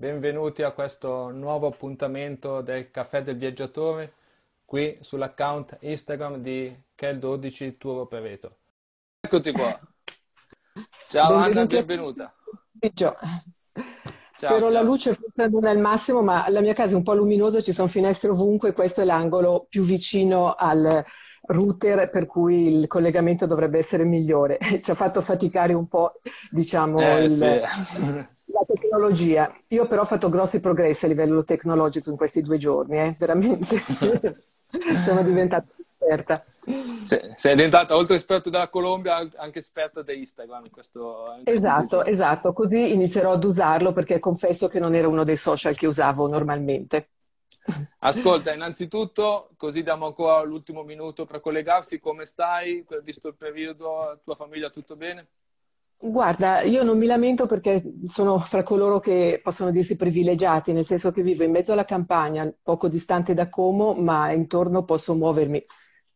benvenuti a questo nuovo appuntamento del Caffè del Viaggiatore qui sull'account Instagram di Kel12 Tour Operator. Eccoti qua. Ciao benvenuti Anna, benvenuta. Ciao. Spero ciao. la luce non è al massimo, ma la mia casa è un po' luminosa, ci sono finestre ovunque, questo è l'angolo più vicino al router per cui il collegamento dovrebbe essere migliore. Ci ha fatto faticare un po', diciamo, eh, il... Sì la tecnologia. Io però ho fatto grossi progressi a livello tecnologico in questi due giorni, eh? veramente. Sono diventata esperta. Se, sei diventata oltre esperta della Colombia, anche esperta di Instagram. In questo, in esatto, video. esatto. Così inizierò ad usarlo perché confesso che non era uno dei social che usavo normalmente. Ascolta, innanzitutto, così diamo ancora l'ultimo minuto per collegarsi. Come stai? Visto il periodo, tua famiglia tutto bene? Guarda, io non mi lamento perché sono fra coloro che possono dirsi privilegiati, nel senso che vivo in mezzo alla campagna, poco distante da Como, ma intorno posso muovermi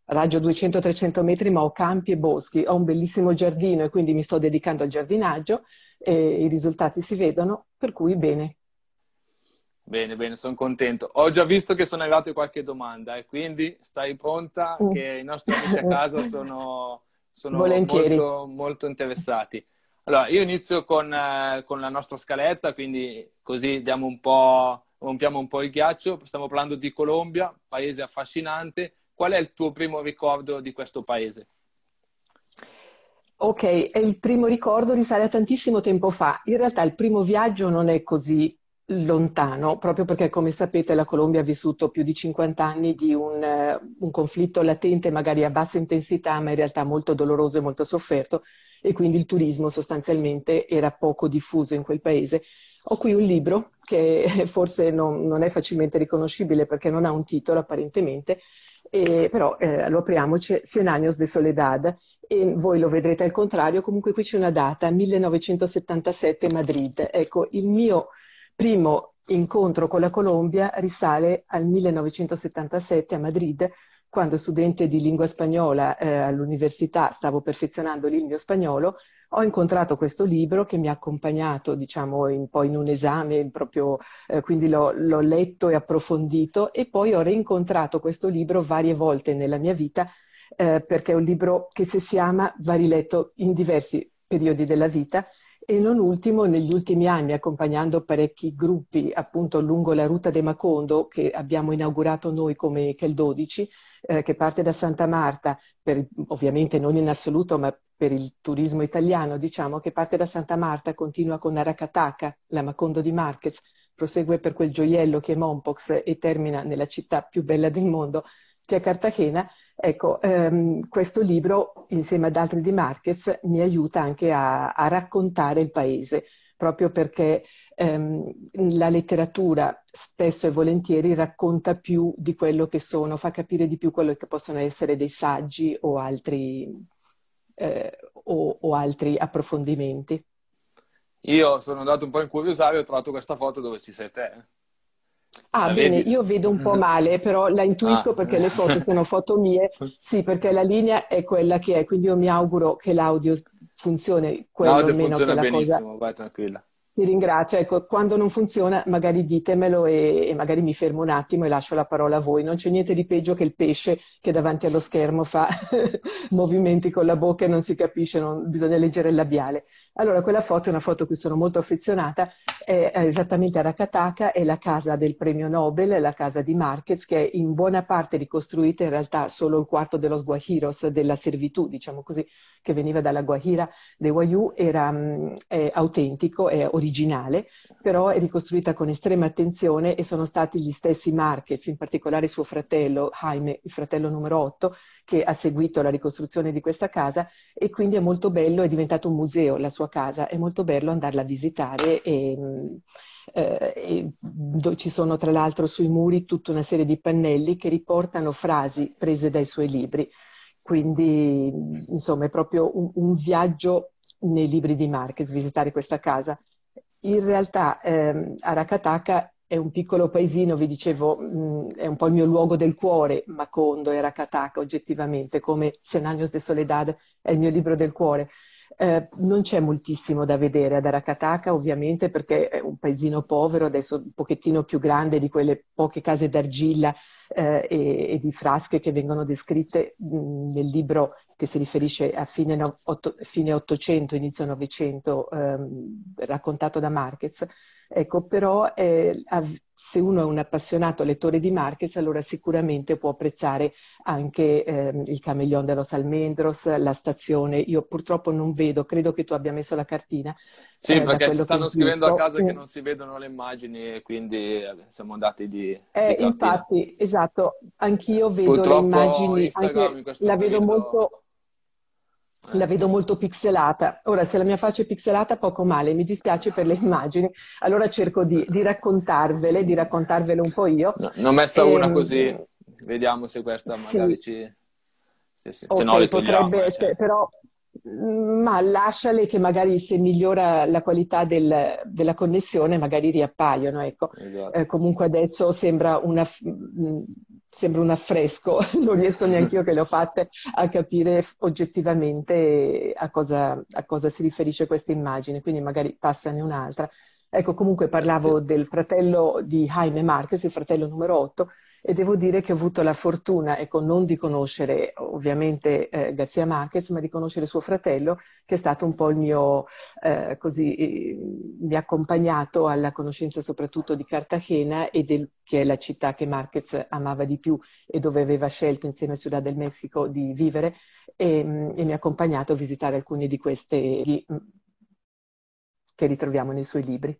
raggio 200-300 metri, ma ho campi e boschi, ho un bellissimo giardino e quindi mi sto dedicando al giardinaggio e i risultati si vedono, per cui bene. Bene, bene, sono contento. Ho già visto che sono arrivate qualche domanda e eh, quindi stai pronta mm. che i nostri amici a casa sono, sono molto, molto interessati. Allora, io inizio con, eh, con, la nostra scaletta, quindi così diamo un po', rompiamo un po' il ghiaccio. Stiamo parlando di Colombia, paese affascinante. Qual è il tuo primo ricordo di questo paese? Ok, il primo ricordo risale a tantissimo tempo fa. In realtà il primo viaggio non è così lontano, proprio perché, come sapete, la Colombia ha vissuto più di 50 anni di un, uh, un conflitto latente, magari a bassa intensità, ma in realtà molto doloroso e molto sofferto e quindi il turismo sostanzialmente era poco diffuso in quel paese. Ho qui un libro che forse non, non è facilmente riconoscibile perché non ha un titolo apparentemente, e, però eh, lo apriamo, c'è Cien años de soledad e voi lo vedrete al contrario, comunque qui c'è una data, 1977 Madrid. Ecco, il mio primo incontro con la Colombia risale al 1977 a Madrid quando studente di lingua spagnola eh, all'università stavo perfezionando il mio spagnolo, ho incontrato questo libro che mi ha accompagnato, diciamo, in, poi in un esame proprio, eh, quindi l'ho, l'ho letto e approfondito e poi ho rincontrato questo libro varie volte nella mia vita eh, perché è un libro che se si ama va riletto in diversi periodi della vita e non ultimo negli ultimi anni accompagnando parecchi gruppi appunto lungo la ruta de Macondo che abbiamo inaugurato noi come Kel 12 eh, che parte da Santa Marta, per, ovviamente non in assoluto, ma per il turismo italiano, diciamo, che parte da Santa Marta, continua con Aracataca, l'Amacondo di Marquez, prosegue per quel gioiello che è Mompox e termina nella città più bella del mondo, che è Cartagena, ecco, ehm, questo libro, insieme ad altri di Marquez, mi aiuta anche a, a raccontare il paese proprio perché ehm, la letteratura spesso e volentieri racconta più di quello che sono, fa capire di più quello che possono essere dei saggi o altri, eh, o, o altri approfondimenti. Io sono andato un po' in incuriosato e ho trovato questa foto dove ci sei te. Eh. Ah, la bene, vedi? io vedo un po' male, però la intuisco ah. perché le foto sono foto mie. Sì, perché la linea è quella che è, quindi io mi auguro che l'audio funzioni quello no, meno funziona che la benissimo, cosa... vai tranquilla. Vi ringrazio. Ecco, quando non funziona magari ditemelo e, e, magari mi fermo un attimo e lascio la parola a voi. Non c'è niente di peggio che il pesce che davanti allo schermo fa movimenti con la bocca e non si capisce, non, bisogna leggere il labiale. Allora, quella foto è una foto a cui sono molto affezionata, è, esattamente a Rakataka, è la casa del premio Nobel, la casa di Marquez, che è in buona parte ricostruita in realtà solo il quarto dello Guajiros, della servitù, diciamo così, che veniva dalla Guajira dei Wayuu, era mm, è, autentico, è originale originale, però è ricostruita con estrema attenzione e sono stati gli stessi Marquez, in particolare suo fratello Jaime, il fratello numero 8, che ha seguito la ricostruzione di questa casa e quindi è molto bello, è diventato un museo la sua casa, è molto bello andarla a visitare e, eh, e ci sono tra l'altro sui muri tutta una serie di pannelli che riportano frasi prese dai suoi libri. Quindi, insomma, è proprio un, un viaggio nei libri di Marquez, visitare questa casa. In realtà ehm, Arakataka è un piccolo paesino, vi dicevo, mh, è un po' il mio luogo del cuore, Macondo e Arakataka oggettivamente, come Cien años de soledad è il mio libro del cuore. Eh, non c'è moltissimo da vedere ad Arakataka, ovviamente, perché è un paesino povero, adesso un pochettino più grande di quelle poche case d'argilla eh, e, e, di frasche che vengono descritte mh, mm, nel libro che si riferisce a fine, no, otto, fine 800, inizio 900, ehm, raccontato da Marquez. Ecco, però eh, av- se uno è un appassionato lettore di Marquez, allora sicuramente può apprezzare anche eh, il Camelion de los Almendros, la stazione. Io purtroppo non vedo, credo che tu abbia messo la cartina. Sì, eh, perché ci stanno scrivendo a casa che eh. non si vedono le immagini e quindi eh, siamo andati di, eh, di Infatti, esatto, anch'io vedo purtroppo le immagini, anche, in la vedo molto la vedo molto pixelata. Ora, se la mia faccia è pixelata, poco male, mi dispiace per le immagini. Allora cerco di, di raccontarvele, di raccontarvele un po' io. No, ne ho messa e, una ehm, così, vediamo se questa magari sì. ci... Sì, sì. Okay, se no le togliamo. Potrebbe, eh, cioè. però, mm, ma lasciale che magari se migliora la qualità del, della connessione magari riappaiono. Ecco. Esatto. Eh, comunque adesso sembra una, mm, sembra un affresco, non riesco neanche io che le ho fatte a capire oggettivamente a cosa, a cosa si riferisce questa immagine, quindi magari passane un'altra. Ecco, comunque parlavo sì. del fratello di Jaime Marquez, il fratello numero 8, e devo dire che ho avuto la fortuna, ecco, non di conoscere ovviamente eh, Garcia Marquez, ma di conoscere suo fratello, che è stato un po' il mio, eh, così, eh, mi ha accompagnato alla conoscenza soprattutto di Cartagena e del, che è la città che Marquez amava di più e dove aveva scelto insieme a Ciudad del Messico di vivere, e, mm, e mi ha accompagnato a visitare alcune di queste mm, che ritroviamo nei suoi libri.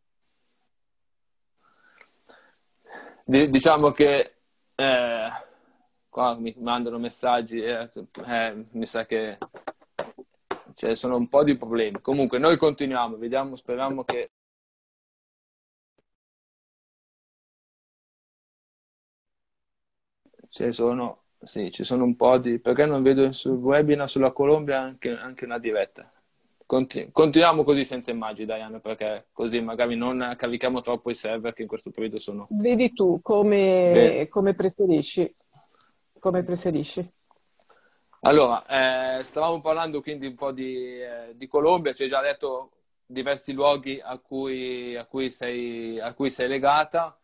Diciamo che eh, qua mi mandano messaggi e eh, eh, mi sa che cioè, sono un po' di problemi. Comunque noi continuiamo, vediamo, speriamo che Cioè sono, sì, ci sono un po' di... perché non vedo sul webinar sulla Colombia anche, anche una diretta? Continu- continuiamo così senza immagini, Diana, perché così magari non carichiamo troppo i server che in questo periodo sono. Vedi tu come, come preferisci. Come preferisci. Allora, eh, stavamo parlando quindi un po' di, eh, di Colombia, ci hai già detto diversi luoghi a cui, a cui, sei, a cui sei, legata.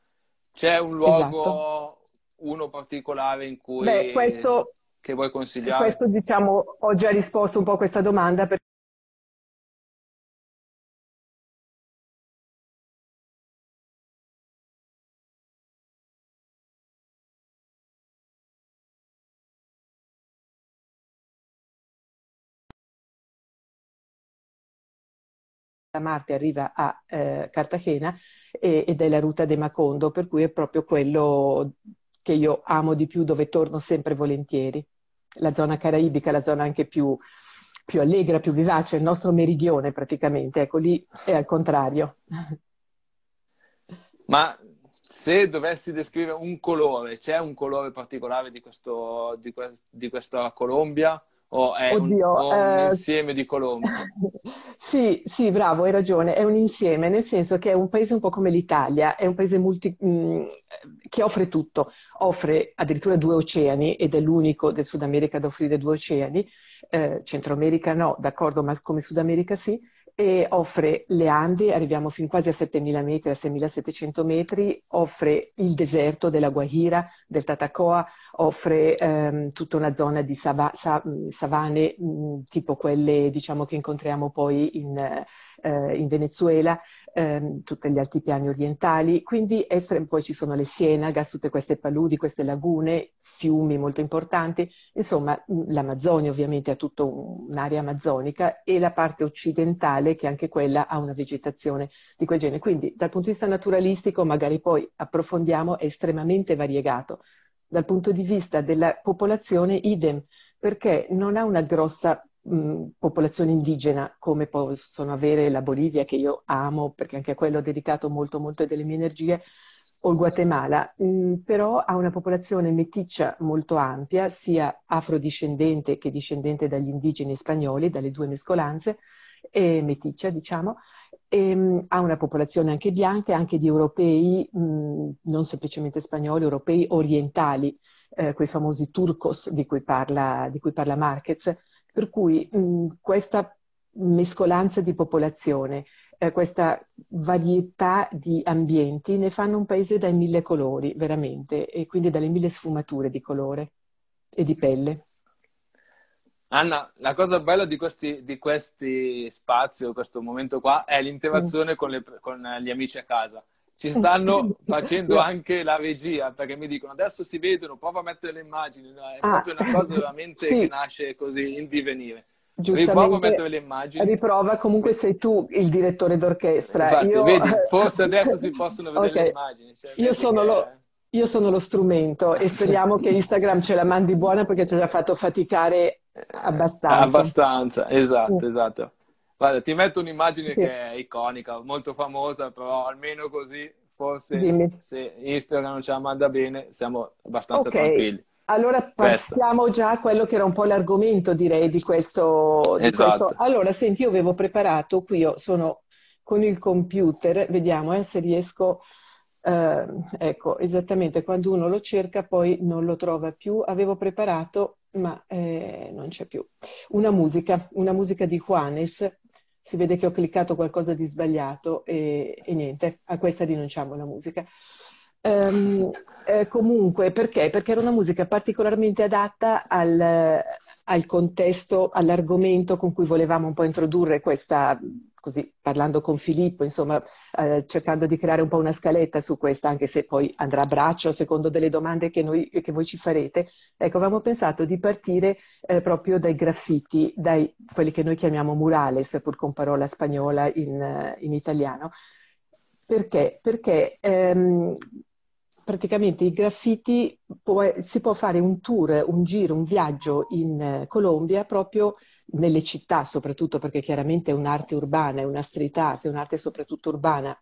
C'è un luogo, esatto. uno particolare in cui... Beh, questo, che vuoi consigliare? Questo diciamo, ho già risposto un po' a questa domanda perché Marte arriva a eh, Cartagena e, ed è la ruta de Macondo, per cui è proprio quello che io amo di più, dove torno sempre volentieri. La zona caraibica, la zona anche più, più allegra, più vivace, il nostro meridione praticamente, ecco lì è al contrario. Ma se dovessi descrivere un colore, c'è un colore particolare di, questo, di, que- di questa Colombia? o è Oddio, un, o eh... un, insieme di colombi? sì, sì, bravo, hai ragione, è un insieme, nel senso che è un paese un po' come l'Italia, è un paese multi... Mm, che offre tutto, offre addirittura due oceani ed è l'unico del Sud America ad offrire due oceani, eh, Centro America no, d'accordo, ma come Sud America sì, e offre le Ande, arriviamo fin quasi a 7.000 metri, a 6.700 metri, offre il deserto della Guajira, del Tatacoa, offre ehm, tutta una zona di sava- sa- savane mh, mm, tipo quelle diciamo, che incontriamo poi in, eh, in Venezuela, ehm, tutti gli altipiani orientali, quindi estrem- poi ci sono le sienagas, tutte queste paludi, queste lagune, fiumi molto importanti, insomma mh, mm, l'Amazzonia ovviamente ha tutta un'area amazzonica e la parte occidentale che anche quella ha una vegetazione di quel genere. Quindi dal punto di vista naturalistico magari poi approfondiamo, è estremamente variegato dal punto di vista della popolazione idem, perché non ha una grossa mh, popolazione indigena come possono avere la Bolivia, che io amo, perché anche a quello ho dedicato molto, molto delle mie energie, o il Guatemala, mh, però ha una popolazione meticcia molto ampia, sia afrodiscendente che discendente dagli indigeni spagnoli, dalle due mescolanze, e meticcia diciamo, e, ehm, ha una popolazione anche bianca e anche di europei, mh, non semplicemente spagnoli, europei orientali, eh, quei famosi turcos di cui parla, di cui parla Marquez. Per cui mh, questa mescolanza di popolazione, eh, questa varietà di ambienti ne fanno un paese dai mille colori, veramente, e quindi dalle mille sfumature di colore e di pelle. Anna, ah, la cosa bella di questi, di questi spazi, questo momento qua, è l'interazione con, le, con gli amici a casa. Ci stanno facendo anche la regia, perché mi dicono adesso si vedono, prova a mettere le immagini. No, è ah, proprio una cosa veramente sì. che nasce così in divenire. Riprova a mettere le immagini. Riprova, comunque sei tu il direttore d'orchestra. Esatto, Io... vedi, forse adesso si possono vedere okay. le immagini. Cioè, Io sono che... lo... Io sono lo strumento e speriamo che Instagram ce la mandi buona perché ci ha già fatto faticare eh, abbastanza. Abbastanza, esatto, esatto. Guarda, ti metto un'immagine sì. che è iconica, molto famosa, però almeno così forse Dimmi. se Instagram non ci manda bene siamo abbastanza okay. tranquilli. Allora passiamo Questa. già a quello che era un po' l'argomento direi di questo, di esatto. questo. Allora senti io avevo preparato, qui io sono con il computer, vediamo eh, se riesco... Eh, ecco, esattamente, quando uno lo cerca poi non lo trova più. Avevo preparato, ma eh, non c'è più. Una musica, una musica di Juanes. Si vede che ho cliccato qualcosa di sbagliato e, e niente, a questa rinunciamo la musica. Um, eh, comunque, perché? Perché era una musica particolarmente adatta al, al contesto, all'argomento con cui volevamo un po' introdurre questa così parlando con Filippo, insomma, eh, cercando di creare un po' una scaletta su questa, anche se poi andrà a braccio secondo delle domande che, noi, che voi ci farete. Ecco, avevamo pensato di partire eh, proprio dai graffiti, dai quelli che noi chiamiamo murales, pur con parola spagnola in, eh, in italiano. Perché? Perché ehm, praticamente i graffiti può, si può fare un tour, un giro, un viaggio in eh, Colombia proprio nelle città soprattutto perché chiaramente è un'arte urbana, è una street art, è un'arte soprattutto urbana,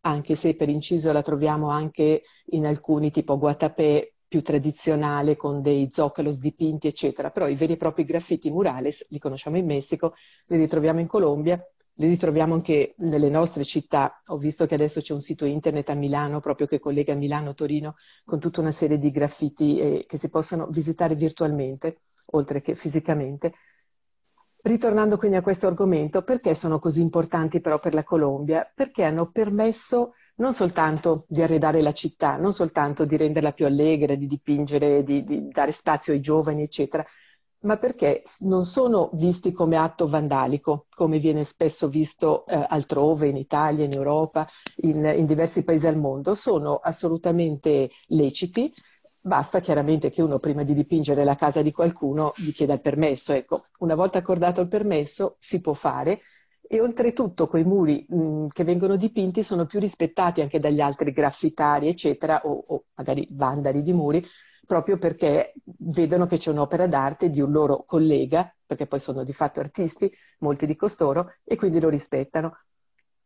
anche se per inciso la troviamo anche in alcuni tipo Guatapé più tradizionale con dei zoccalos dipinti eccetera, però i veri e propri graffiti murales li conosciamo in Messico, li ritroviamo in Colombia, li ritroviamo anche nelle nostre città. Ho visto che adesso c'è un sito internet a Milano proprio che collega Milano-Torino con tutta una serie di graffiti eh, che si possono visitare virtualmente oltre che fisicamente, Ritornando quindi a questo argomento, perché sono così importanti però per la Colombia? Perché hanno permesso non soltanto di arredare la città, non soltanto di renderla più allegra, di dipingere, di, di dare spazio ai giovani, eccetera, ma perché non sono visti come atto vandalico, come viene spesso visto eh, altrove, in Italia, in Europa, in, in, diversi paesi al mondo, sono assolutamente leciti, Basta chiaramente che uno prima di dipingere la casa di qualcuno gli chieda il permesso. Ecco, una volta accordato il permesso si può fare e oltretutto quei muri mh, mm, che vengono dipinti sono più rispettati anche dagli altri graffitari, eccetera, o, o magari vandali di muri, proprio perché vedono che c'è un'opera d'arte di un loro collega, perché poi sono di fatto artisti, molti di costoro, e quindi lo rispettano.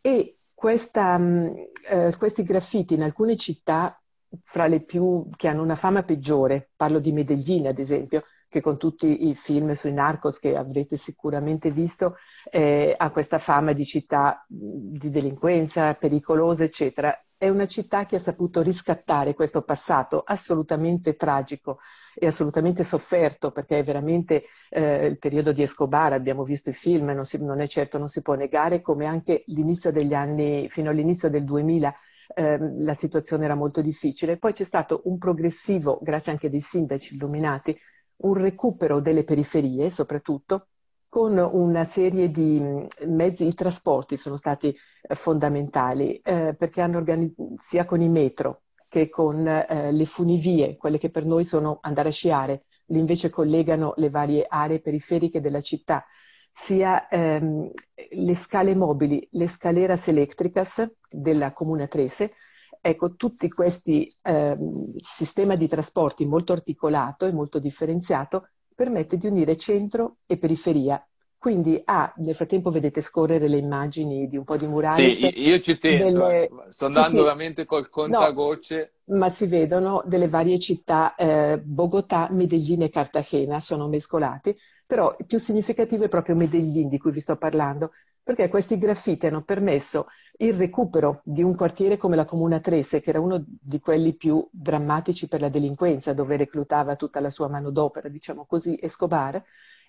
E questa, mm, eh, questi graffiti in alcune città fra le più che hanno una fama peggiore, parlo di Medellin ad esempio, che con tutti i film sui narcos che avrete sicuramente visto, eh, ha questa fama di città di delinquenza, pericolosa, eccetera. È una città che ha saputo riscattare questo passato assolutamente tragico e assolutamente sofferto, perché è veramente eh, il periodo di Escobar, abbiamo visto i film, non, si, non è certo, non si può negare, come anche l'inizio degli anni, fino all'inizio del 2000, Ehm, la situazione era molto difficile. Poi c'è stato un progressivo, grazie anche dei sindaci illuminati, un recupero delle periferie soprattutto, con una serie di mm, mezzi, i trasporti sono stati eh, fondamentali eh, perché hanno organizzato sia con i metro che con eh, le funivie, quelle che per noi sono andare a sciare, lì invece collegano le varie aree periferiche della città, sia ehm, le scale mobili, le scaleras electricas, della Comuna comunatrice, ecco, tutti questi eh, sistemi di trasporti molto articolato e molto differenziato permette di unire centro e periferia. Quindi, ah, nel frattempo vedete scorrere le immagini di un po' di murales. Sì, io ci tengo, delle... Cioè, sto andando sì, sì. veramente col contagocce. No, ma si vedono delle varie città, eh, Bogotà, Medellin e Cartagena, sono mescolati, però il più significativo è proprio Medellin di cui vi sto parlando, perché questi graffiti hanno permesso il recupero di un quartiere come la Comuna Trese, che era uno di quelli più drammatici per la delinquenza, dove reclutava tutta la sua manodopera, diciamo così, Escobar,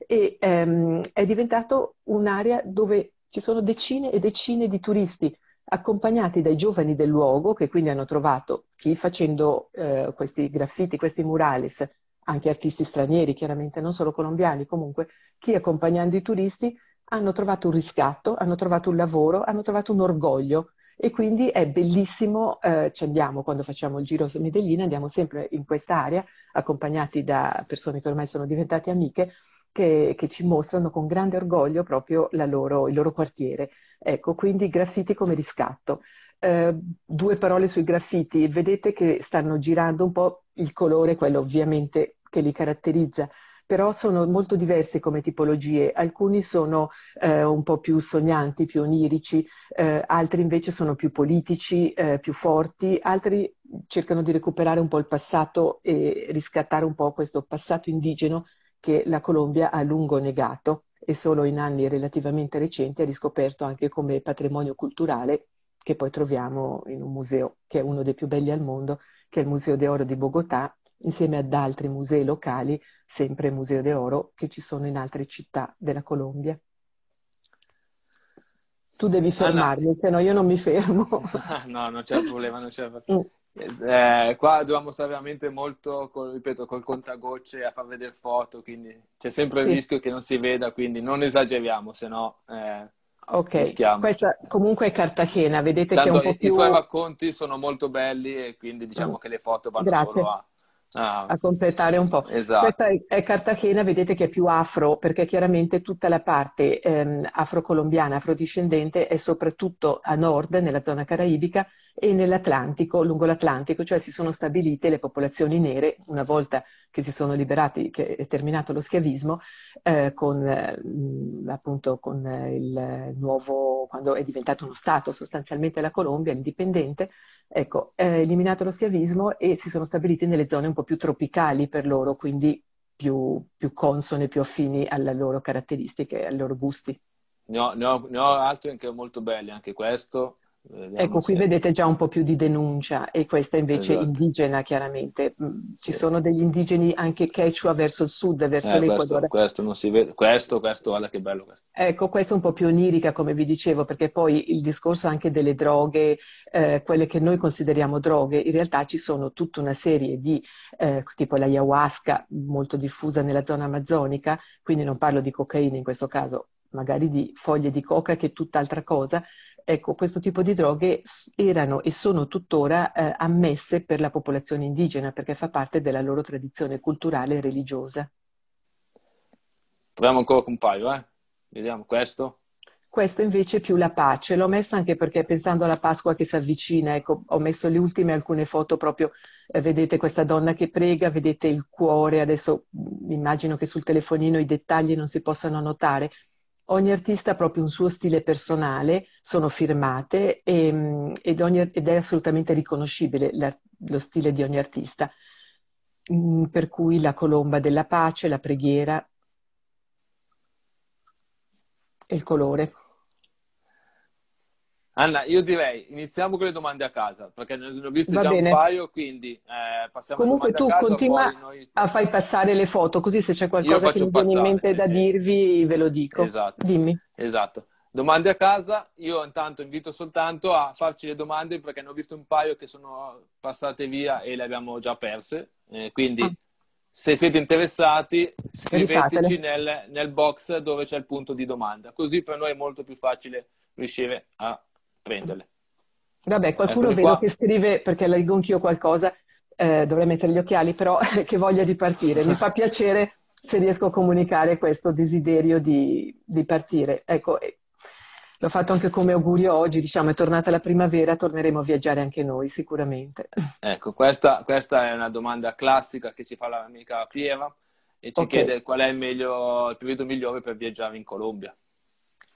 e ehm, è diventato un'area dove ci sono decine e decine di turisti accompagnati dai giovani del luogo che quindi hanno trovato chi facendo eh, questi graffiti, questi murales, anche artisti stranieri, chiaramente non solo colombiani, comunque chi accompagnando i turisti hanno trovato un riscatto, hanno trovato un lavoro, hanno trovato un orgoglio e quindi è bellissimo, eh, ci andiamo quando facciamo il giro su Medellina, andiamo sempre in quest'area accompagnati da persone che ormai sono diventate amiche che, che ci mostrano con grande orgoglio proprio loro, il loro quartiere. Ecco, quindi graffiti come riscatto. Eh, due parole sui graffiti, vedete che stanno girando un po' il colore, quello ovviamente che li caratterizza, però sono molto diverse come tipologie. Alcuni sono eh, un po' più sognanti, più onirici, eh, altri invece sono più politici, eh, più forti, altri cercano di recuperare un po' il passato e riscattare un po' questo passato indigeno che la Colombia ha a lungo negato e solo in anni relativamente recenti ha riscoperto anche come patrimonio culturale che poi troviamo in un museo che è uno dei più belli al mondo, che è il Museo d'Oro di Bogotà, insieme ad altri musei locali, sempre Museo de Oro, che ci sono in altre città della Colombia. Tu devi fermarmi, ah, no. se no io non mi fermo. no, non c'è problema, non c'è problema. Mm. Eh, eh, qua dobbiamo stare veramente molto, col, ripeto, col contagocce a far vedere foto, quindi c'è sempre il sì. rischio che non si veda, quindi non esageriamo, se no eh, Ok, rischiamo. questa comunque è Cartagena, vedete Tanto che è un po' i, più... I tuoi racconti sono molto belli e quindi diciamo mm. che le foto vanno Grazie. solo a ah, a completare un po'. Esatto. Questa è, Cartagena, vedete che è più afro, perché chiaramente tutta la parte ehm, afrocolombiana, afrodiscendente, è soprattutto a nord, nella zona caraibica, e nell'Atlantico, lungo l'Atlantico, cioè si sono stabilite le popolazioni nere una volta che si sono liberati, che è terminato lo schiavismo, eh, con, eh, appunto, con eh, il nuovo, quando è diventato uno Stato sostanzialmente la Colombia, indipendente, ecco, eh, eliminato lo schiavismo e si sono stabiliti nelle zone un po' più tropicali per loro, quindi più, più consone, più affini alle loro caratteristiche, ai loro gusti. Ne ho, ne, ho, ne ho, altri anche molto belli, anche questo, Vediamo eh, ecco, qui se... vedete già un po' più di denuncia e questa invece esatto. indigena chiaramente. Mm, ci sì. sono degli indigeni anche quechua verso il sud, verso eh, l'Ecuador. Questo, questo, non si vede, questo, questo, guarda che bello questo. Ecco, questo è un po' più onirica come vi dicevo, perché poi il discorso anche delle droghe, eh, quelle che noi consideriamo droghe, in realtà ci sono tutta una serie di, eh, tipo la ayahuasca, molto diffusa nella zona amazzonica, quindi non parlo di cocaina in questo caso, magari di foglie di coca che è tutt'altra cosa, Ecco, questo tipo di droghe erano e sono tuttora eh, ammesse per la popolazione indigena perché fa parte della loro tradizione culturale e religiosa. Proviamo ancora con un paio, eh? Vediamo questo. Questo invece è più la pace, l'ho messa anche perché pensando alla Pasqua che si avvicina, ecco, ho messo le ultime alcune foto proprio, eh, vedete questa donna che prega, vedete il cuore, adesso mm, immagino che sul telefonino i dettagli non si possano notare, ogni artista ha proprio un suo stile personale, sono firmate e, ehm, ed, ogni, ed, è assolutamente riconoscibile la, lo stile di ogni artista. Mm, per cui la colomba della pace, la preghiera e il colore. Anna, io direi iniziamo con le domande a casa, perché ne ho viste Va già bene. un paio, quindi eh, passiamo Comunque domande a casa, Comunque tu continua noi... a fai passare le foto, così se c'è qualcosa che mi viene in mente sì, da sì. dirvi ve lo dico. Esatto. Dimmi. Esatto. Domande a casa, io intanto invito soltanto a farci le domande perché ne ho visto un paio che sono passate via e le abbiamo già perse, eh, quindi ah. se siete interessati scriveteci nel, nel box dove c'è il punto di domanda, così per noi è molto più facile riuscire a prenderle. Vabbè, ecco, qualcuno Eccoli vedo qua. che scrive, perché leggo anch'io qualcosa, eh, dovrei mettere gli occhiali, però che voglia di partire. Mi fa piacere se riesco a comunicare questo desiderio di, di partire. Ecco, l'ho fatto anche come augurio oggi, diciamo, è tornata la primavera, torneremo a viaggiare anche noi sicuramente. Ecco, questa, questa è una domanda classica che ci fa l'amica Pieva e ci okay. chiede qual è il, meglio, il periodo migliore per viaggiare in Colombia.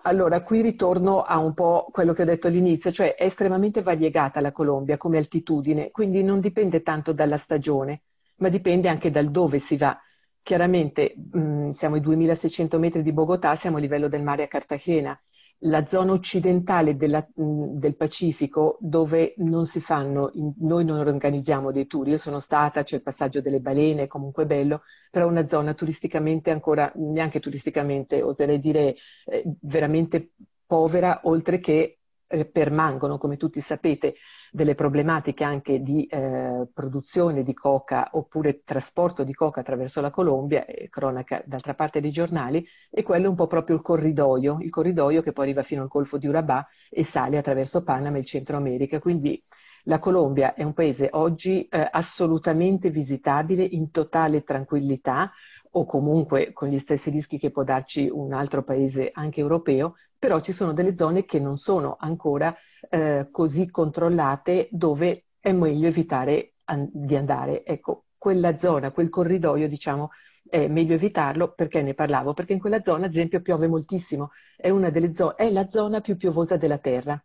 Allora, qui ritorno a un po' quello che ho detto all'inizio, cioè è estremamente variegata la Colombia come altitudine, quindi non dipende tanto dalla stagione, ma dipende anche dal dove si va. Chiaramente mh, siamo ai 2600 metri di Bogotà, siamo a livello del mare a Cartagena, la zona occidentale della, mm, del Pacifico dove non si fanno, noi non organizziamo dei tour, io sono stata, c'è il passaggio delle balene, è comunque bello, però è una zona turisticamente ancora, neanche turisticamente, oserei dire, eh, veramente povera, oltre che eh, permangono, come tutti sapete, delle problematiche anche di eh, produzione di coca oppure trasporto di coca attraverso la Colombia, eh, cronaca d'altra parte dei giornali, e quello è un po' proprio il corridoio, il corridoio che poi arriva fino al Golfo di Urabà e sale attraverso Panama e il Centro America. Quindi la Colombia è un paese oggi eh, assolutamente visitabile in totale tranquillità o comunque con gli stessi rischi che può darci un altro paese anche europeo, però ci sono delle zone che non sono ancora eh, così controllate dove è meglio evitare an- di andare. Ecco, quella zona, quel corridoio, diciamo, è meglio evitarlo perché ne parlavo, perché in quella zona, ad esempio, piove moltissimo, è, zo- è la zona più piovosa della terra.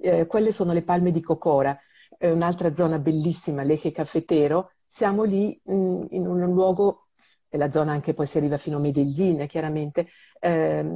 Eh, quelle sono le palme di Cocora, è un'altra zona bellissima, l'Eche Caffetero. Siamo lì mh, mm, in un luogo e la zona anche poi si arriva fino a Medellin, chiaramente, eh,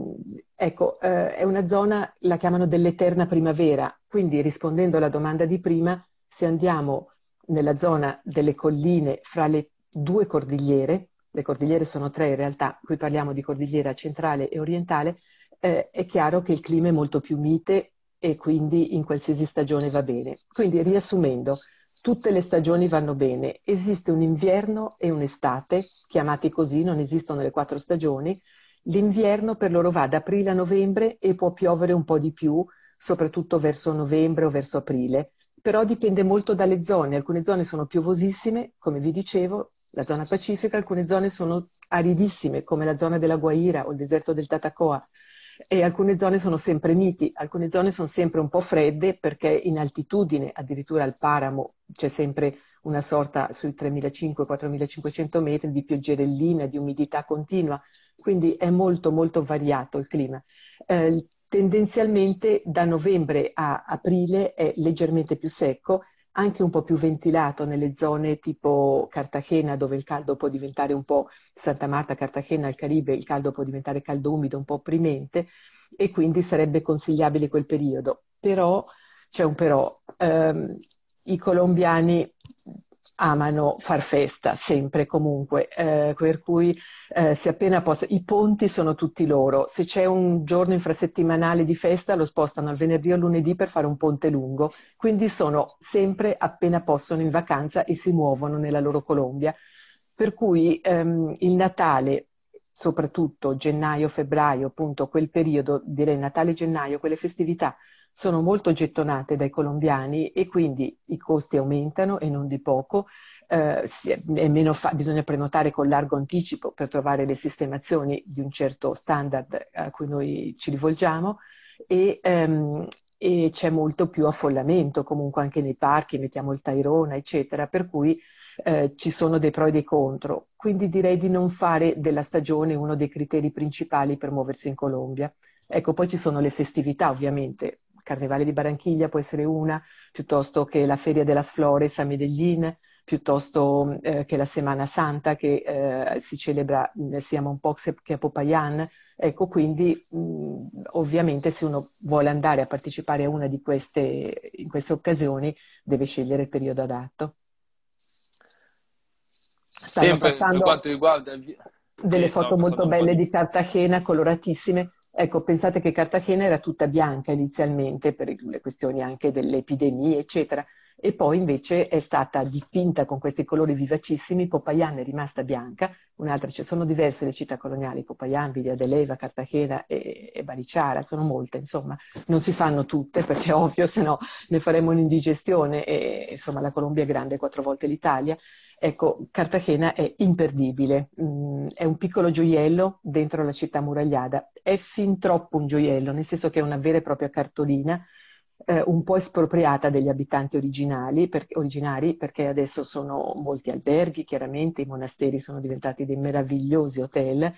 ecco, eh, è una zona, la chiamano dell'eterna primavera, quindi rispondendo alla domanda di prima, se andiamo nella zona delle colline fra le due cordigliere, le cordigliere sono tre in realtà, qui parliamo di cordigliera centrale e orientale, eh, è chiaro che il clima è molto più mite e quindi in qualsiasi stagione va bene. Quindi riassumendo, Tutte le stagioni vanno bene, esiste un inverno e un'estate, chiamati così, non esistono le quattro stagioni. L'inverno per loro va da aprile a novembre e può piovere un po' di più, soprattutto verso novembre o verso aprile, però dipende molto dalle zone. Alcune zone sono piovosissime, come vi dicevo, la zona pacifica, alcune zone sono aridissime, come la zona della Guaira o il deserto del Tatacoa e alcune zone sono sempre miti, alcune zone sono sempre un po' fredde perché in altitudine, addirittura al Paramo, c'è sempre una sorta sui 3.500-4.500 metri di pioggerellina, di umidità continua, quindi è molto molto variato il clima. Eh, tendenzialmente da novembre a aprile è leggermente più secco anche un po' più ventilato nelle zone tipo Cartagena, dove il caldo può diventare un po' Santa Marta, Cartagena, il Caribe, il caldo può diventare caldo umido, un po' opprimente, e quindi sarebbe consigliabile quel periodo. Però, c'è un però, ehm, i colombiani amano far festa sempre comunque, eh, per cui eh, se appena possono, i ponti sono tutti loro, se c'è un giorno infrasettimanale di festa lo spostano al venerdì o al lunedì per fare un ponte lungo, quindi sono sempre appena possono in vacanza e si muovono nella loro Colombia. Per cui ehm, il Natale, soprattutto gennaio-febbraio, appunto quel periodo, direi Natale-gennaio, quelle festività sono molto gettonate dai colombiani e quindi i costi aumentano e non di poco. Eh, fa- bisogna prenotare con largo anticipo per trovare le sistemazioni di un certo standard a cui noi ci rivolgiamo e, ehm, e c'è molto più affollamento comunque anche nei parchi, mettiamo il Tairona, eccetera, per cui eh, ci sono dei pro e dei contro. Quindi direi di non fare della stagione uno dei criteri principali per muoversi in Colombia. Ecco, poi ci sono le festività, ovviamente, Carnevale di Baranchiglia può essere una, piuttosto che la Feria de las Flores a Medellin, piuttosto eh, che la Semana Santa che eh, si celebra sia a Monpox che a Popayan. Ecco, quindi mh, ovviamente se uno vuole andare a partecipare a una di queste, in queste occasioni deve scegliere il periodo adatto. Stanno Sempre per quanto riguarda... Delle sì, foto no, molto belle di Cartagena, coloratissime, Ecco, pensate che Cartagena era tutta bianca inizialmente per le questioni anche dell'epidemia, eccetera e poi invece è stata dipinta con questi colori vivacissimi, Popayán è rimasta bianca, un'altra, cioè sono diverse le città coloniali, Popayán, Villa de Cartagena e, e Bariciara, sono molte, insomma, non si fanno tutte perché è ovvio, se no ne faremo un'indigestione e insomma la Colombia è grande quattro volte l'Italia. Ecco, Cartagena è imperdibile, mm, è un piccolo gioiello dentro la città muragliata, è fin troppo un gioiello, nel senso che è una vera e propria cartolina eh, un po' espropriata degli abitanti originali, per, originari, perché adesso sono molti alberghi, chiaramente i monasteri sono diventati dei meravigliosi hotel,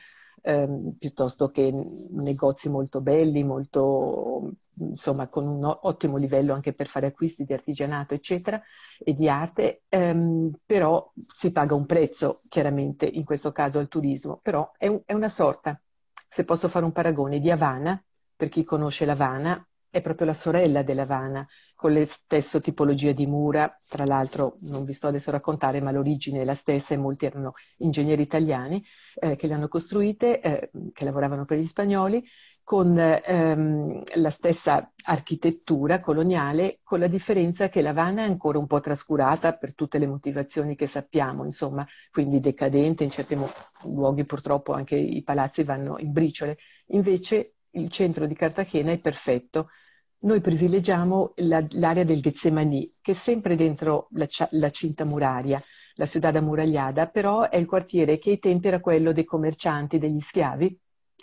ehm, piuttosto che negozi molto belli, molto, insomma, con un ottimo livello anche per fare acquisti di artigianato, eccetera, e di arte, ehm, però si paga un prezzo, chiaramente, in questo caso al turismo, però è, un, è una sorta, se posso fare un paragone, di Havana, per chi conosce l'Havana, è proprio la sorella dell'Havana, con la stessa tipologia di mura, tra l'altro non vi sto adesso a raccontare, ma l'origine è la stessa e molti erano ingegneri italiani eh, che le hanno costruite, eh, che lavoravano per gli spagnoli, con ehm, la stessa architettura coloniale, con la differenza che l'Havana è ancora un po' trascurata per tutte le motivazioni che sappiamo, insomma, quindi decadente, in certi luoghi purtroppo anche i palazzi vanno in briciole. Invece il centro di Cartagena è perfetto, noi privilegiamo la, l'area del Getsemani, che è sempre dentro la, la cinta muraria, la città muragliata, però è il quartiere che ai tempi era quello dei commercianti, degli schiavi,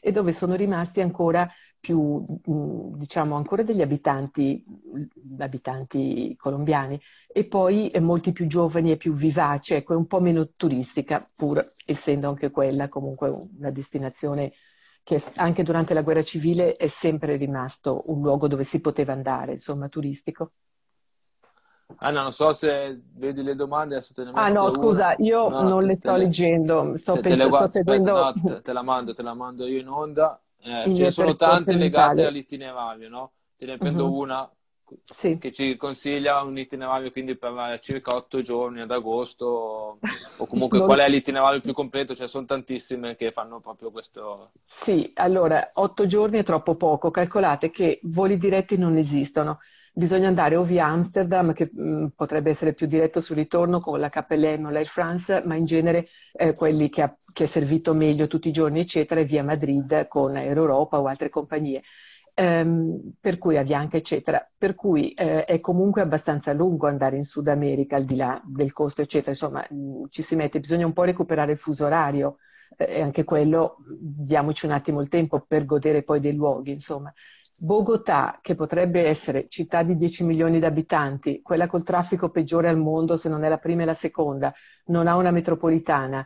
e dove sono rimasti ancora più, mm, diciamo, ancora degli abitanti, mm, abitanti colombiani, e poi molti più giovani e più vivaci, ecco, è un po' meno turistica, pur essendo anche quella comunque una destinazione che anche durante la guerra civile è sempre rimasto un luogo dove si poteva andare, insomma, turistico. Anna, ah, non so se vedi le domande. Adesso te ne ah, no, una. scusa, io no, non te, le sto le, leggendo. Sto te, pensando, te, sto tenendo... Aspetta, no, te, la mando, te la mando io in onda. Eh, ce ne sono tante legate all'itinerario, no? Te ne prendo uh-huh. una sì. che ci consiglia un itinerario quindi per circa otto giorni ad agosto o comunque non... qual è l'itinerario più completo? Cioè sono tantissime che fanno proprio questo. Sì, allora otto giorni è troppo poco, calcolate che voli diretti non esistono. Bisogna andare o via Amsterdam, che mh, mm, potrebbe essere più diretto sul ritorno con la KLM o l'Air France, ma in genere eh, quelli che, ha, che è servito meglio tutti i giorni, eccetera, e via Madrid con Aero Europa o altre compagnie ehm, per cui a Bianca, eccetera. Per cui eh, è comunque abbastanza lungo andare in Sud America, al di là del costo, eccetera. Insomma, mh, ci si mette, bisogna un po' recuperare il fuso orario eh, e eh, anche quello, diamoci un attimo il tempo per godere poi dei luoghi, insomma. Bogotà, che potrebbe essere città di 10 milioni di abitanti, quella col traffico peggiore al mondo se non è la prima e la seconda, non ha una metropolitana,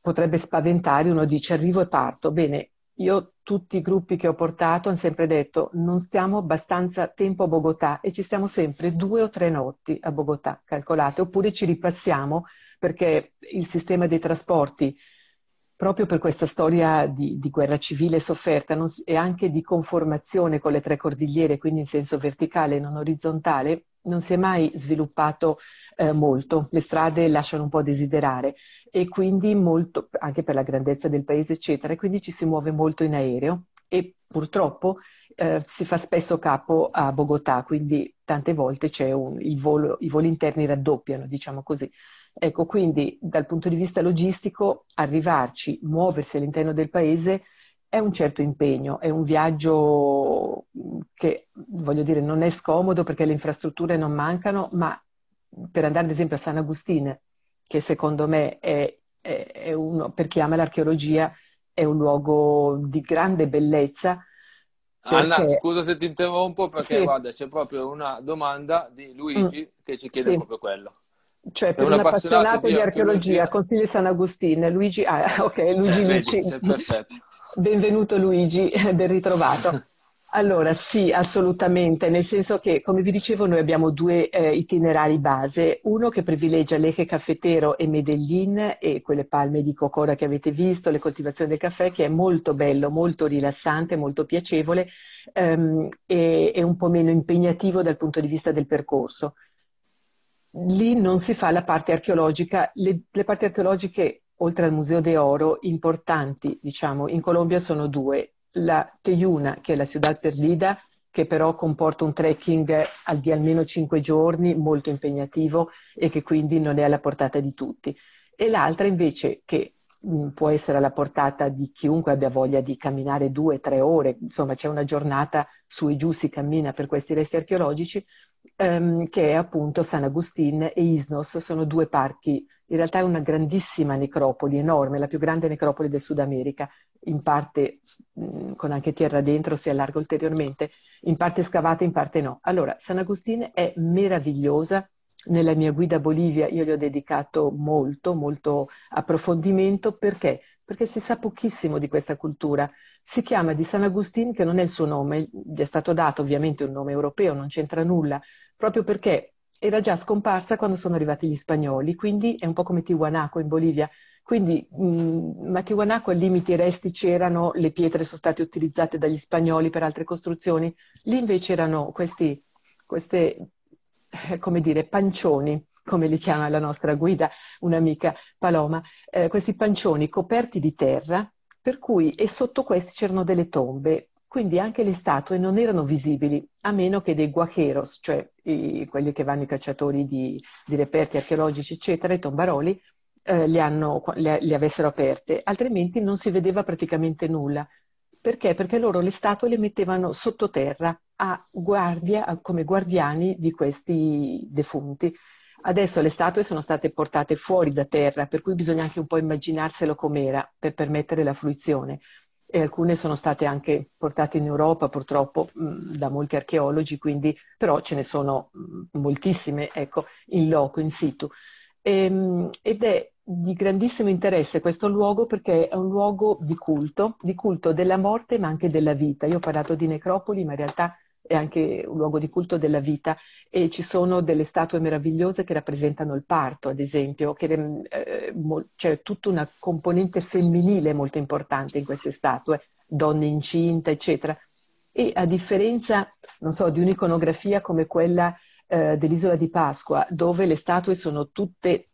potrebbe spaventare, uno dice arrivo e parto. Bene, io tutti i gruppi che ho portato hanno sempre detto non stiamo abbastanza tempo a Bogotà e ci stiamo sempre due o tre notti a Bogotà, calcolate, oppure ci ripassiamo perché il sistema dei trasporti, proprio per questa storia di, di guerra civile sofferta non, e anche di conformazione con le tre cordigliere, quindi in senso verticale e non orizzontale, non si è mai sviluppato eh, molto, le strade lasciano un po' a desiderare e quindi molto, anche per la grandezza del paese eccetera, e quindi ci si muove molto in aereo e purtroppo eh, si fa spesso capo a Bogotà, quindi tante volte un, volo, i voli interni raddoppiano, diciamo così. Ecco, quindi dal punto di vista logistico arrivarci, muoversi all'interno del paese è un certo impegno, è un viaggio mm, che, voglio dire, non è scomodo perché le infrastrutture non mancano, ma per andare ad esempio a San Agustin, che secondo me è, è, è uno, per chi ama l'archeologia, è un luogo di grande bellezza. Perché... Anna, scusa se ti interrompo perché sì. guarda, c'è proprio una domanda di Luigi mm. che ci chiede sì. proprio quello. Cioè, per, per un appassionato, appassionato di archeologia, archeologia, consigli San Agustin, Luigi, ah, ok, Luigi eh, vedi, perfetto. Benvenuto Luigi, ben ritrovato. Allora, sì, assolutamente, nel senso che, come vi dicevo, noi abbiamo due eh, itinerari base, uno che privilegia l'Eche Caffetero e Medellin e quelle palme di cocora che avete visto, le coltivazioni del caffè, che è molto bello, molto rilassante, molto piacevole ehm, e, e un po' meno impegnativo dal punto di vista del percorso lì non si fa la parte archeologica, le, le, parti archeologiche oltre al Museo de Oro, importanti, diciamo, in Colombia sono due. La Teyuna, che è la Ciudad Perdida, che però comporta un trekking di almeno cinque giorni, molto impegnativo e che quindi non è alla portata di tutti. E l'altra invece che Mm, può essere alla portata di chiunque abbia voglia di camminare due, tre ore, insomma c'è una giornata su e giù si cammina per questi resti archeologici, ehm, che è appunto San Agustin e Isnos, sono due parchi, in realtà è una grandissima necropoli, enorme, la più grande necropoli del Sud America, in parte mm, con anche terra dentro, si allarga ulteriormente, in parte scavata, in parte no. Allora, San Agustin è meravigliosa, nella mia guida a Bolivia io gli ho dedicato molto, molto approfondimento perché? Perché si sa pochissimo di questa cultura. Si chiama di San Agustin, che non è il suo nome, gli è stato dato ovviamente un nome europeo, non c'entra nulla, proprio perché era già scomparsa quando sono arrivati gli spagnoli, quindi è un po' come Tiwanaku in Bolivia. Quindi, ma Tiwanaku al limite i resti c'erano, le pietre sono state utilizzate dagli spagnoli per altre costruzioni, lì invece erano questi, queste eh, come dire, pancioni come li chiama la nostra guida, un'amica Paloma, eh, questi pancioni coperti di terra, per cui e sotto questi c'erano delle tombe, quindi anche le statue non erano visibili, a meno che dei guacheros, cioè i, quelli che vanno i cacciatori di, di reperti archeologici, eccetera, i tombaroli, eh, le, hanno, le, le avessero aperte, altrimenti non si vedeva praticamente nulla. Perché? Perché loro le statue le mettevano sottoterra a guardia, come guardiani di questi defunti. Adesso le statue sono state portate fuori da terra, per cui bisogna anche un po' immaginarselo com'era per permettere la fruizione. E alcune sono state anche portate in Europa purtroppo mm, da molti archeologi, quindi, però ce ne sono mm, moltissime ecco, in loco, in situ. E, ehm, ed è di grandissimo interesse questo luogo perché è un luogo di culto, di culto della morte ma anche della vita. Io ho parlato di necropoli, ma in realtà è anche un luogo di culto della vita e ci sono delle statue meravigliose che rappresentano il parto, ad esempio, che, eh, c'è tutta una componente femminile molto importante in queste statue, donne incinte, eccetera. E a differenza, non so, di un'iconografia come quella eh, dell'isola di Pasqua, dove le statue sono tutte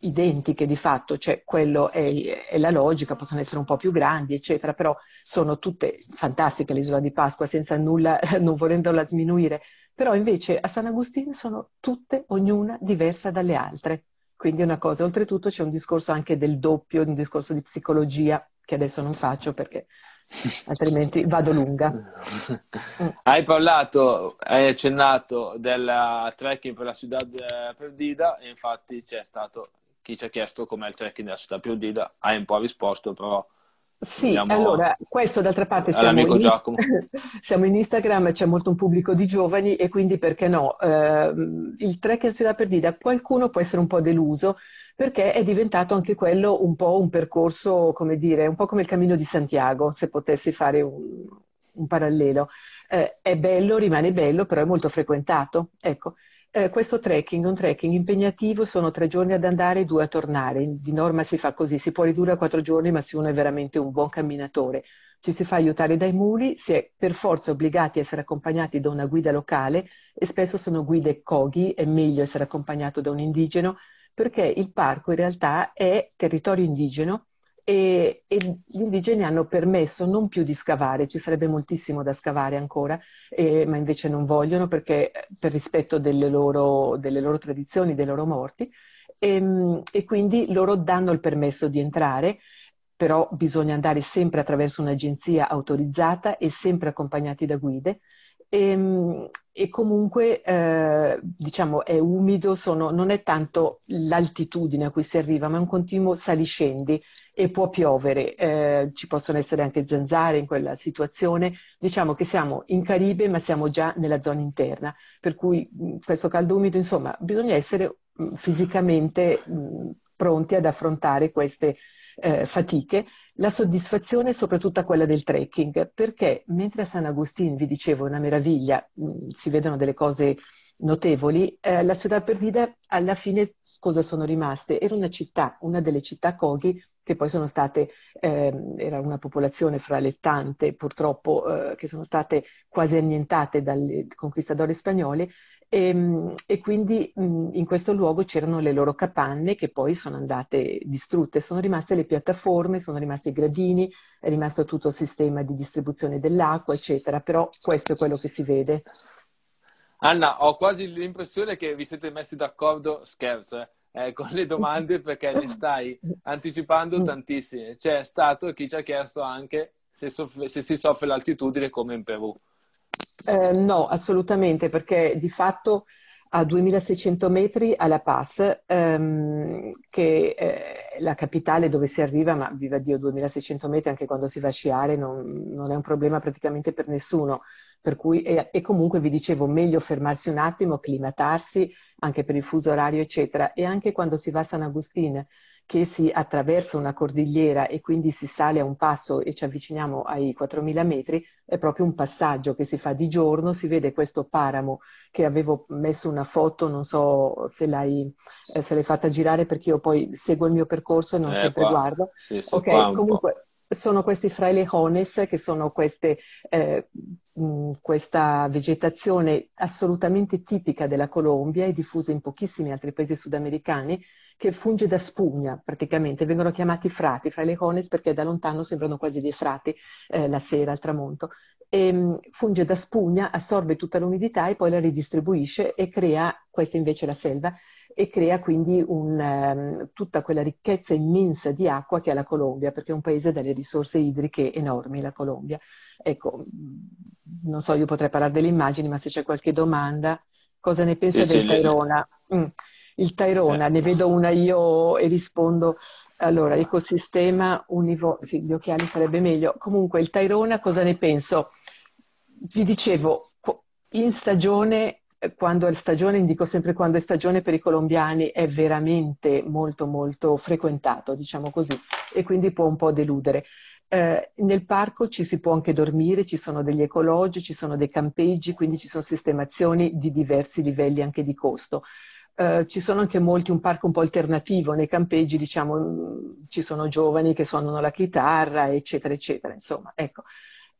identiche di fatto, cioè quello è, è, la logica, possono essere un po' più grandi, eccetera, però sono tutte fantastiche l'isola di Pasqua, senza nulla, non volendola sminuire, però invece a San Agostino sono tutte, ognuna diversa dalle altre, quindi è una cosa, oltretutto c'è un discorso anche del doppio, un discorso di psicologia, che adesso non faccio perché altrimenti vado lunga. Hai parlato, hai accennato del trekking per la Ciudad Perdida e infatti c'è stato chi ci ha chiesto com'è il trekking della Ciudad Perdida, hai un po' risposto però sì, Andiamo... allora, questo d'altra parte siamo in... siamo in, Instagram, c'è molto un pubblico di giovani e quindi perché no? Eh, il tracker sulla perdita, qualcuno può essere un po' deluso perché è diventato anche quello un po' un percorso, come dire, un po' come il cammino di Santiago, se potessi fare un, un parallelo. Eh, è bello, rimane bello, però è molto frequentato. Ecco, eh, questo trekking è un trekking impegnativo, sono tre giorni ad andare e due a tornare. Di norma si fa così, si può ridurre a quattro giorni, ma se uno è veramente un buon camminatore. Ci si fa aiutare dai muli, si è per forza obbligati a essere accompagnati da una guida locale e spesso sono guide coghi, è meglio essere accompagnato da un indigeno perché il parco in realtà è territorio indigeno e, e, gli indigeni hanno permesso non più di scavare, ci sarebbe moltissimo da scavare ancora, eh, ma invece non vogliono perché per rispetto delle loro, delle loro tradizioni, dei loro morti, e, ehm, e, quindi loro danno il permesso di entrare, però bisogna andare sempre attraverso un'agenzia autorizzata e sempre accompagnati da guide. E, ehm, e comunque eh, diciamo è umido, sono, non è tanto l'altitudine a cui si arriva, ma è un continuo saliscendi e può piovere, eh, ci possono essere anche zanzare in quella situazione, diciamo che siamo in Caribe ma siamo già nella zona interna, per cui mm, questo caldo umido, insomma, bisogna essere mm, fisicamente mh, mm, pronti ad affrontare queste eh, fatiche, la soddisfazione è soprattutto quella del trekking, perché mentre a San Agustin vi dicevo è una meraviglia, mh, si vedono delle cose notevoli, eh, la Ciudad Perdida alla fine cosa sono rimaste? Era una città, una delle città Kogi che poi sono state, eh, era una popolazione fra le tante purtroppo eh, che sono state quasi annientate dai conquistadori spagnoli e, ehm, e quindi mh, in questo luogo c'erano le loro capanne che poi sono andate distrutte, sono rimaste le piattaforme, sono rimasti i gradini, è rimasto tutto il sistema di distribuzione dell'acqua, eccetera, però questo è quello che si vede. Anna, ho quasi l'impressione che vi siete messi d'accordo, scherzo, eh? eh, con le domande perché le stai anticipando mm. tantissime. C'è stato chi ci ha chiesto anche se, soff- se si soffre l'altitudine come in Perù. Eh, no, assolutamente, perché di fatto a 2600 metri alla Paz, ehm, che è eh, la capitale dove si arriva, ma viva Dio, 2600 metri anche quando si va a sciare non, non è un problema praticamente per nessuno. Per cui, e, e, comunque vi dicevo, meglio fermarsi un attimo, acclimatarsi anche per il fuso orario, eccetera. E anche quando si va a San Agustin, che si attraversa una cordigliera e quindi si sale a un passo e ci avviciniamo ai 4.000 metri, è proprio un passaggio che si fa di giorno, si vede questo paramo che avevo messo una foto, non so se l'hai, eh, se l'hai fatta girare perché io poi seguo il mio percorso e non eh, sempre qua. guardo. Sì, ok, comunque sono questi frailejones che sono queste, eh, questa vegetazione assolutamente tipica della Colombia e diffusa in pochissimi altri paesi sudamericani che funge da spugna praticamente, vengono chiamati frati, fra le cones perché da lontano sembrano quasi dei frati eh, la sera al tramonto. E, ehm, funge da spugna, assorbe tutta l'umidità e poi la ridistribuisce e crea, questa invece è la selva, e crea quindi un, um, tutta quella ricchezza immensa di acqua che ha la Colombia, perché è un paese dalle risorse idriche enormi, la Colombia. Ecco, non so, io potrei parlare delle immagini, ma se c'è qualche domanda, cosa ne pensa sì, del sì, Tairona? Mm il Tairona, ne eh. vedo una io e rispondo allora, ecosistema univo... Sì, gli occhiali sarebbe meglio. Comunque, il Tairona cosa ne penso? Vi dicevo, in stagione, eh, quando è stagione, indico sempre quando è stagione per i colombiani, è veramente molto molto frequentato, diciamo così, e quindi può un po' deludere. Eh, nel parco ci si può anche dormire, ci sono degli ecologi, ci sono dei campeggi, quindi ci sono sistemazioni di diversi livelli anche di costo. Eh, ci sono anche molti un parco un po' alternativo, nei campeggi diciamo mm, ci sono giovani che suonano la chitarra, eccetera, eccetera, insomma, ecco.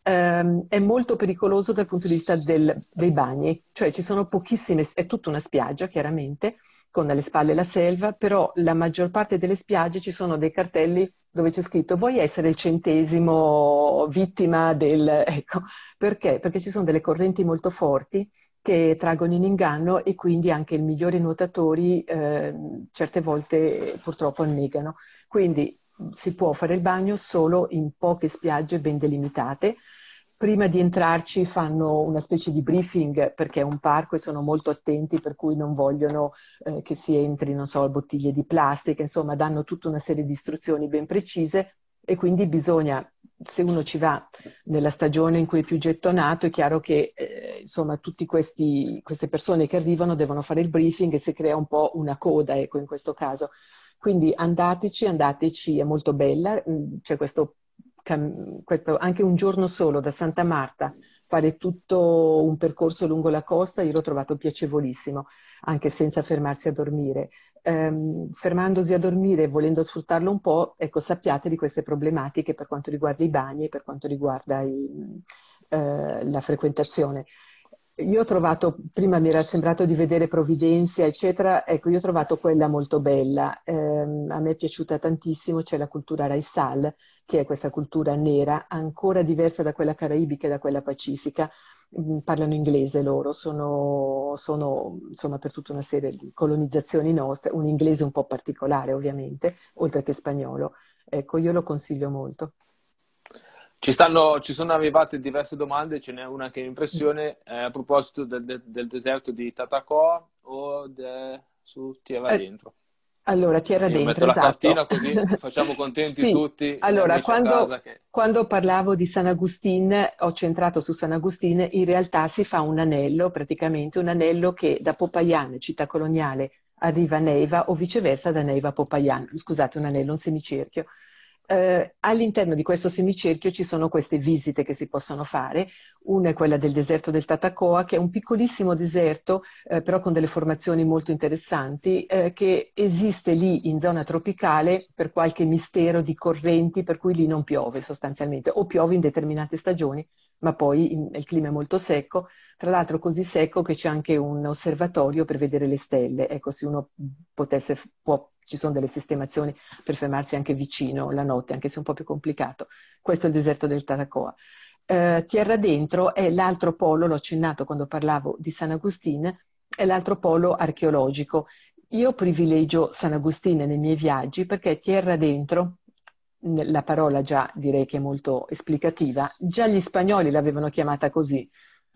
Um, è molto pericoloso dal punto di vista del, dei bagni, cioè ci sono pochissime, è tutta una spiaggia chiaramente, con alle spalle la selva, però la maggior parte delle spiagge ci sono dei cartelli dove c'è scritto vuoi essere il centesimo vittima del... Ecco, perché? Perché ci sono delle correnti molto forti che traggono in inganno e quindi anche i migliori nuotatori eh, certe volte purtroppo annegano. Quindi si può fare il bagno solo in poche spiagge ben delimitate. Prima di entrarci fanno una specie di briefing perché è un parco e sono molto attenti per cui non vogliono eh, che si entri, non so, bottiglie di plastica, insomma danno tutta una serie di istruzioni ben precise e quindi bisogna, se uno ci va nella stagione in cui è più gettonato, è chiaro che eh, insomma tutte queste persone che arrivano devono fare il briefing e si crea un po' una coda, ecco, in questo caso. Quindi andateci, andateci, è molto bella, mm, c'è questo, questo anche un giorno solo da Santa Marta fare tutto un percorso lungo la costa, io l'ho trovato piacevolissimo, anche senza fermarsi a dormire. Ehm, fermandosi a dormire e volendo sfruttarlo un po', ecco, sappiate di queste problematiche per quanto riguarda i bagni e per quanto riguarda i, eh, la frequentazione io ho trovato, prima mi era sembrato di vedere Providenza, eccetera, ecco, io ho trovato quella molto bella, eh, a me è piaciuta tantissimo, c'è la cultura Raisal, che è questa cultura nera, ancora diversa da quella caraibica e da quella pacifica, mm, parlano inglese loro, sono, sono insomma per tutta una serie di colonizzazioni nostre, un inglese un po' particolare ovviamente, oltre che spagnolo, ecco, io lo consiglio molto. Ci, stanno, ci, sono arrivate diverse domande, ce n'è una che è impressione eh, a proposito del, del, deserto di Tatacò o de, su Tierra eh, Dentro. Allora, Tierra Io Dentro. Metto esatto. la cartina così facciamo contenti sì. tutti. Allora, quando, che... quando, parlavo di San Agustin, ho centrato su San Agustin, in realtà si fa un anello, praticamente un anello che da Popayán, città coloniale, arriva a Neiva o viceversa da Neiva a Popayán. Scusate, un anello, un semicerchio eh, all'interno di questo semicerchio ci sono queste visite che si possono fare. Una è quella del deserto del Tatacoa, che è un piccolissimo deserto, eh, però con delle formazioni molto interessanti, eh, che esiste lì in zona tropicale per qualche mistero di correnti, per cui lì non piove sostanzialmente, o piove in determinate stagioni, ma poi in, il clima è molto secco. Tra l'altro così secco che c'è anche un osservatorio per vedere le stelle. Ecco, se uno potesse, può ci sono delle sistemazioni per fermarsi anche vicino la notte, anche se un po' più complicato. Questo è il deserto del Taracoa. Eh, Tierra Dentro è l'altro polo, l'ho accennato quando parlavo di San Agustin, è l'altro polo archeologico. Io privilegio San Agustin nei miei viaggi perché Tierra Dentro, la parola già direi che è molto esplicativa, già gli spagnoli l'avevano chiamata così.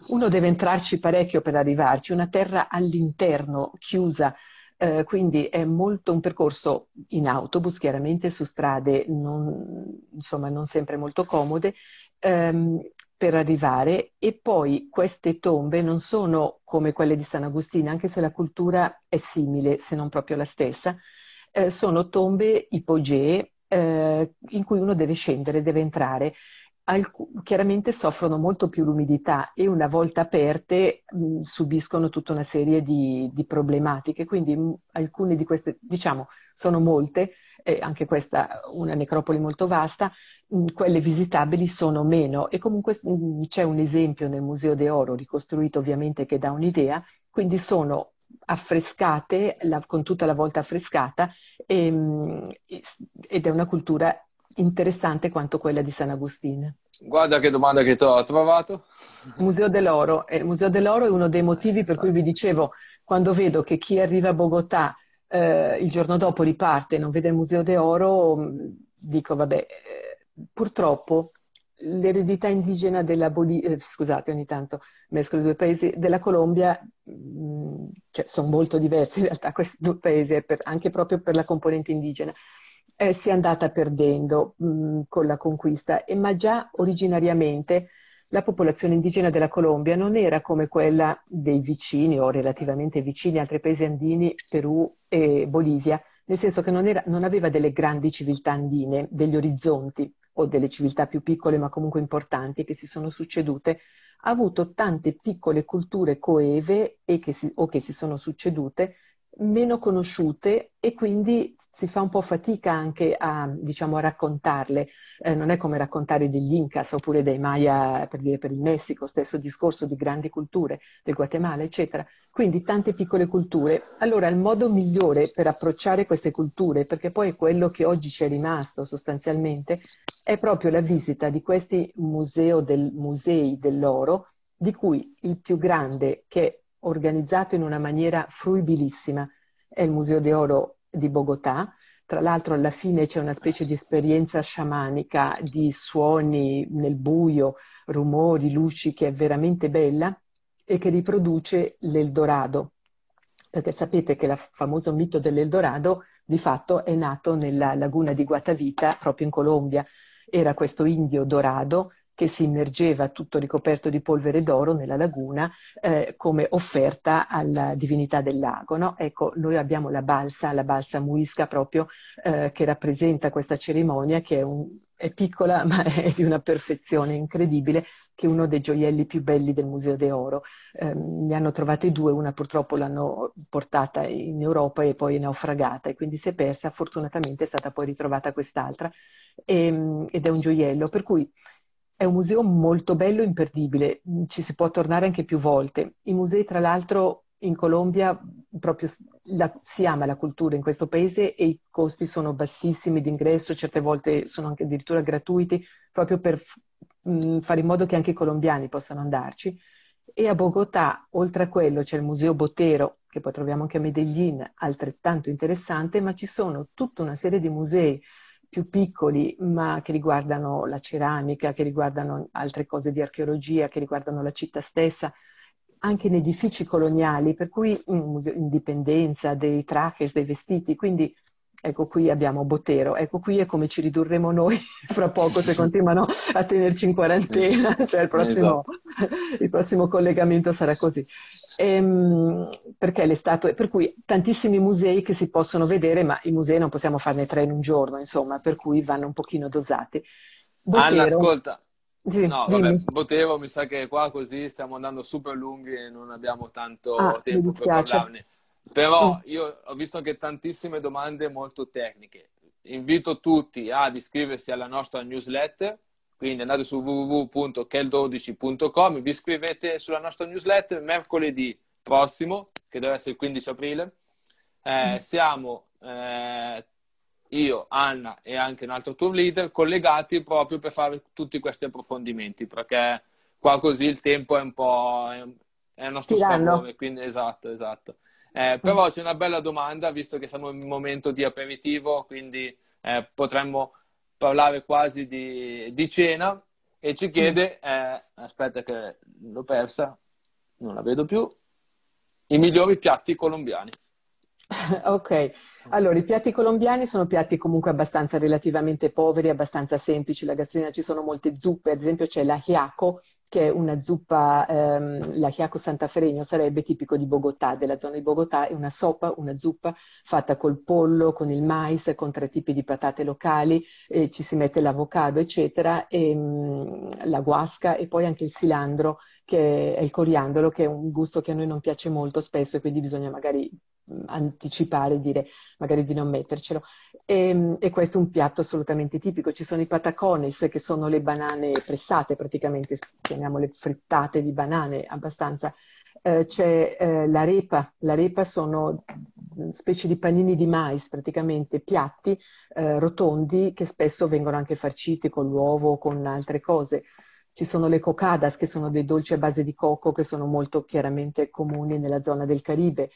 Uno deve entrarci parecchio per arrivarci, una terra all'interno, chiusa, eh, quindi è molto un percorso in autobus, chiaramente su strade non, insomma, non sempre molto comode, ehm, per arrivare e poi queste tombe non sono come quelle di San Agostino, anche se la cultura è simile, se non proprio la stessa, eh, sono tombe ipogee eh, in cui uno deve scendere, deve entrare alc- chiaramente soffrono molto più l'umidità e una volta aperte mh, mm, subiscono tutta una serie di, di problematiche. Quindi mh, mm, alcune di queste, diciamo, sono molte, eh, anche questa una necropoli molto vasta, mh, mm, quelle visitabili sono meno e comunque c'è un esempio nel Museo de Oro, ricostruito ovviamente che dà un'idea, quindi sono affrescate, la, con tutta la volta affrescata, e, ed è una cultura interessante quanto quella di San Agostino. Guarda che domanda che ti ho trovato. Museo dell'Oro. il eh, Museo dell'Oro è uno dei motivi per cui vi dicevo, quando vedo che chi arriva a Bogotà eh, il giorno dopo riparte e non vede il Museo dell'Oro, mm, dico vabbè, eh, purtroppo l'eredità indigena della Bolivia, eh, scusate ogni tanto mescolo i due paesi, della Colombia, mh, mm, cioè sono molto diversi in realtà questi due paesi, per, anche proprio per la componente indigena eh, si è andata perdendo mh, mm, con la conquista, e, ma già originariamente la popolazione indigena della Colombia non era come quella dei vicini o relativamente vicini altri paesi andini, Perù e Bolivia, nel senso che non, era, non aveva delle grandi civiltà andine, degli orizzonti o delle civiltà più piccole ma comunque importanti che si sono succedute, ha avuto tante piccole culture coeve che si, o che si sono succedute, meno conosciute e quindi si fa un po' fatica anche a, diciamo, a raccontarle. Eh, non è come raccontare degli Incas oppure dei Maya, per dire, per il Messico, stesso discorso di grandi culture, del Guatemala, eccetera. Quindi tante piccole culture. Allora, il modo migliore per approcciare queste culture, perché poi è quello che oggi ci è rimasto sostanzialmente, è proprio la visita di questi del, musei dell'oro, di cui il più grande, che è organizzato in una maniera fruibilissima, è il Museo d'Oro di Bogotà. Tra l'altro alla fine c'è una specie di esperienza sciamanica di suoni nel buio, rumori, luci, che è veramente bella e che riproduce l'Eldorado. Perché sapete che il famoso mito dell'Eldorado di fatto è nato nella laguna di Guatavita, proprio in Colombia. Era questo indio dorado che si immergeva tutto ricoperto di polvere d'oro nella laguna eh, come offerta alla divinità del lago. No? Ecco, noi abbiamo la balsa, la balsa muisca proprio, eh, che rappresenta questa cerimonia che è, un, è piccola ma è di una perfezione incredibile, che è uno dei gioielli più belli del Museo d'Oro. Eh, ne hanno trovate due, una purtroppo l'hanno portata in Europa e poi è naufragata e quindi si è persa, fortunatamente è stata poi ritrovata quest'altra e, ehm, ed è un gioiello per cui è un museo molto bello e imperdibile, mm, ci si può tornare anche più volte. I musei, tra l'altro, in Colombia mm, proprio la, si ama la cultura in questo paese e i costi sono bassissimi d'ingresso, certe volte sono anche addirittura gratuiti, proprio per mh, mm, fare in modo che anche i colombiani possano andarci. E a Bogotà, oltre a quello, c'è il Museo Botero, che poi troviamo anche a Medellin, altrettanto interessante, ma ci sono tutta una serie di musei più piccoli, ma che riguardano la ceramica, che riguardano altre cose di archeologia, che riguardano la città stessa, anche in edifici coloniali, per cui in indipendenza dei trajes, dei vestiti, quindi Ecco qui abbiamo Botero, ecco qui è come ci ridurremo noi fra poco se continuano a tenerci in quarantena, cioè il prossimo, esatto. il prossimo collegamento sarà così. Ehm, perché le statue, per cui tantissimi musei che si possono vedere, ma i musei non possiamo farne tre in un giorno, insomma, per cui vanno un pochino dosati. Anna, ascolta. Sì, no, dimmi. vabbè, Botero mi sa che qua così stiamo andando super lunghi e non abbiamo tanto ah, tempo per parlarne. Però oh. io ho visto anche tantissime domande molto tecniche. Invito tutti ad iscriversi alla nostra newsletter, quindi andate su www.kel12.com, vi iscrivete sulla nostra newsletter mercoledì prossimo, che deve essere il 15 aprile. Eh, mm. siamo eh, io, Anna e anche un altro tour leader collegati proprio per fare tutti questi approfondimenti, perché qua così il tempo è un po' è il nostro Tirando. quindi esatto, esatto. Eh, però mm. c'è una bella domanda, visto che siamo in momento di aperitivo, quindi eh, potremmo parlare quasi di, di, cena, e ci chiede, mm. eh, aspetta che l'ho persa, non la vedo più, i migliori piatti colombiani. Ok, allora i piatti colombiani sono piatti comunque abbastanza relativamente poveri, abbastanza semplici, la gastronomia ci sono molte zuppe, ad esempio c'è la hiaco, che è una zuppa, ehm, la chiaco santaferegno sarebbe tipico di Bogotà, della zona di Bogotà, è una sopa, una zuppa fatta col pollo, con il mais, con tre tipi di patate locali, eh, ci si mette l'avocado, eccetera, e, ehm, mh, la guasca e poi anche il cilantro che è il coriandolo, che è un gusto che a noi non piace molto spesso e quindi bisogna magari mm, anticipare, dire magari di non mettercelo. E, ehm, e, questo è un piatto assolutamente tipico. Ci sono i patacones, che sono le banane pressate, praticamente chiamiamole frittate di banane abbastanza. Eh, c'è eh, la repa, la repa sono mm, specie di panini di mais, praticamente piatti eh, rotondi che spesso vengono anche farciti con l'uovo o con altre cose. Ci sono le cocadas, che sono dei dolci a base di cocco, che sono molto chiaramente comuni nella zona del Caribe.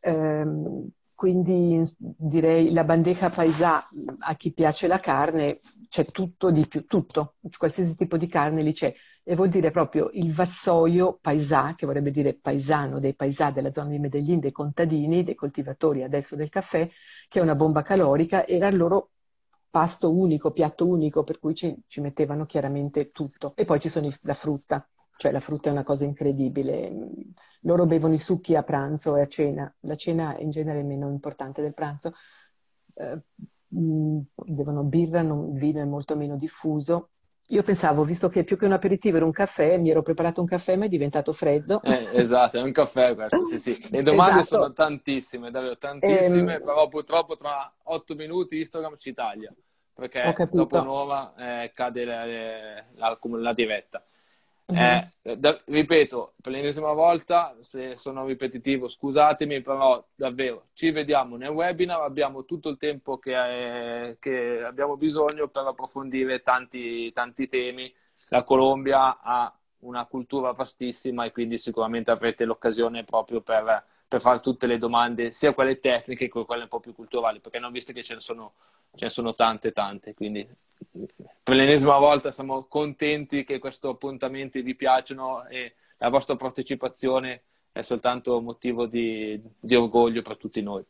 Ehm, quindi direi la bandeja paisà, a chi piace la carne, c'è tutto di più, tutto, qualsiasi tipo di carne lì c'è. E vuol dire proprio il vassoio paisà, che vorrebbe dire paesano, dei paesà della zona di Medellin, dei contadini, dei coltivatori adesso del caffè, che è una bomba calorica, era il loro pasto unico, piatto unico, per cui ci, ci mettevano chiaramente tutto. E poi ci sono i, la frutta, cioè la frutta è una cosa incredibile. Loro bevono i succhi a pranzo e a cena, la cena in genere è meno importante del pranzo. Eh, bevono mm, birra, non, il vino è molto meno diffuso. Io pensavo, visto che più che un aperitivo era un caffè, mi ero preparato un caffè, ma è diventato freddo. Eh, esatto, è un caffè questo, sì, sì. Le domande esatto. sono tantissime, davvero tantissime, ehm... però purtroppo tra otto minuti Instagram ci taglia perché dopo un'ora eh, cade la, eh, la, la divetta. Mm-hmm. Eh, da, ripeto, per l'ennesima volta, se sono ripetitivo scusatemi, però davvero ci vediamo nel webinar, abbiamo tutto il tempo che, eh, che abbiamo bisogno per approfondire tanti, tanti, temi. La Colombia ha una cultura vastissima e quindi sicuramente avrete l'occasione proprio per per fare tutte le domande, sia quelle tecniche che quelle un po' più culturali, perché hanno visto che ce ne sono, ce ne sono tante, tante. Quindi per l'ennesima volta siamo contenti che questi appuntamenti vi piacciono e la vostra partecipazione è soltanto motivo di, di orgoglio per tutti noi.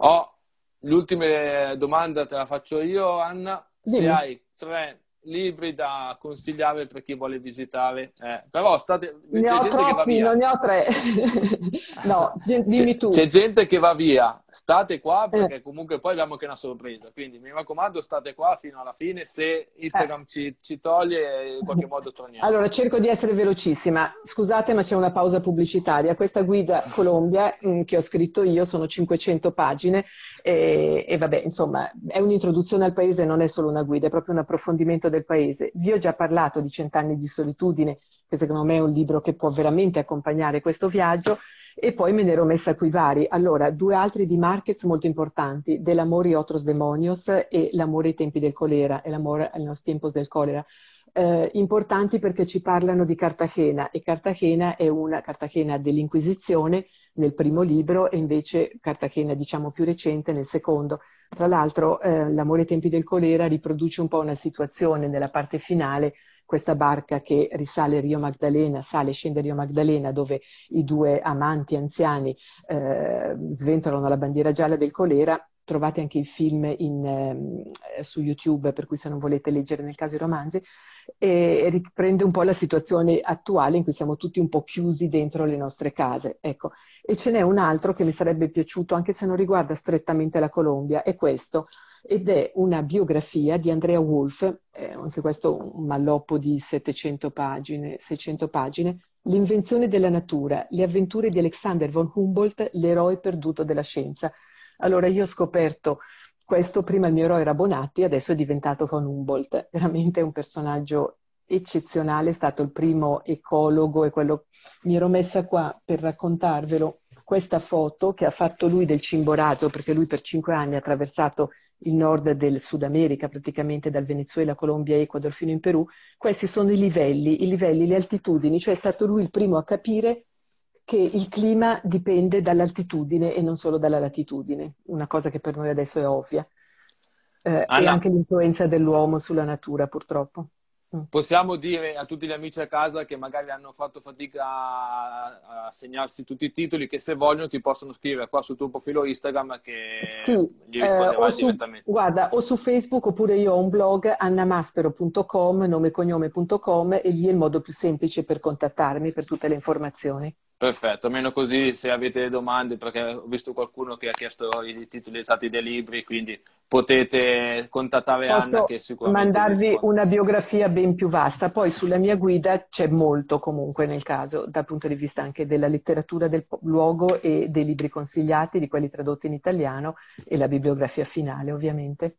Ho l'ultima domanda te la faccio io, Anna. Dimmi. Se hai tre libri da consigliare per chi vuole visitare. Eh, però state... Ne ho troppi, non ne ho tre. no, dimmi tu. C'è gente che va via state qua eh. perché comunque poi abbiamo anche una sorpresa. Quindi mi raccomando, state qua fino alla fine. Se Instagram eh. ci, ci, toglie, eh, in qualche modo torniamo. Allora, cerco di essere velocissima. Scusate, ma c'è una pausa pubblicitaria. Questa guida Colombia mm, che ho scritto io sono 500 pagine e, e vabbè, insomma, è un'introduzione al paese, non è solo una guida, è proprio un approfondimento del paese. Vi ho già parlato di Cent'anni di solitudine, che secondo me è un libro che può veramente accompagnare questo viaggio. E poi me ne ero messa qui vari. Allora, due altri di Marquez molto importanti, Dell'amore otros demonios e L'amore ai tempi del colera e L'amore ai los tiempos del colera. Eh, importanti perché ci parlano di Cartagena e Cartagena è una Cartagena dell'Inquisizione nel primo libro e invece Cartagena diciamo più recente nel secondo. Tra l'altro eh, L'amore ai tempi del colera riproduce un po' una situazione nella parte finale questa barca che risale Rio Magdalena, sale e scende Rio Magdalena dove i due amanti anziani eh, sventolano la bandiera gialla del colera trovate anche il film in, ehm, eh, su YouTube, per cui se non volete leggere nel caso i romanzi, e riprende un po' la situazione attuale in cui siamo tutti un po' chiusi dentro le nostre case. Ecco. E ce n'è un altro che mi sarebbe piaciuto, anche se non riguarda strettamente la Colombia, è questo, ed è una biografia di Andrea Wolf, eh, anche questo un malloppo di 700 pagine, 600 pagine, L'invenzione della natura, le avventure di Alexander von Humboldt, l'eroe perduto della scienza. Allora io ho scoperto questo, prima il mio eroe era Bonatti, adesso è diventato von Humboldt, veramente un personaggio eccezionale, è stato il primo ecologo e quello mi ero messa qua per raccontarvelo questa foto che ha fatto lui del Cimborazo, perché lui per cinque anni ha attraversato il nord del Sud America, praticamente dal Venezuela, Colombia, Ecuador fino in Perù. Questi sono i livelli, i livelli, le altitudini, cioè è stato lui il primo a capire che il clima dipende dall'altitudine e non solo dalla latitudine, una cosa che per noi adesso è ovvia. Eh, Anna, e anche l'influenza dell'uomo sulla natura, purtroppo. Mm. Possiamo dire a tutti gli amici a casa che magari hanno fatto fatica a, a segnarsi tutti i titoli che se vogliono ti possono scrivere qua sul tuo profilo Instagram che sì, gli risponderò eh, su, Guarda, o su Facebook oppure io ho un blog annamaspero.com, nomecognome.com e lì è il modo più semplice per contattarmi per tutte le informazioni. Perfetto, almeno così se avete domande, perché ho visto qualcuno che ha chiesto i titoli esatti dei libri, quindi potete contattare Posso Anna che sicuramente... mandarvi una biografia ben più vasta, poi sulla mia guida c'è molto comunque nel caso, dal punto di vista anche della letteratura del luogo e dei libri consigliati, di quelli tradotti in italiano e la bibliografia finale ovviamente.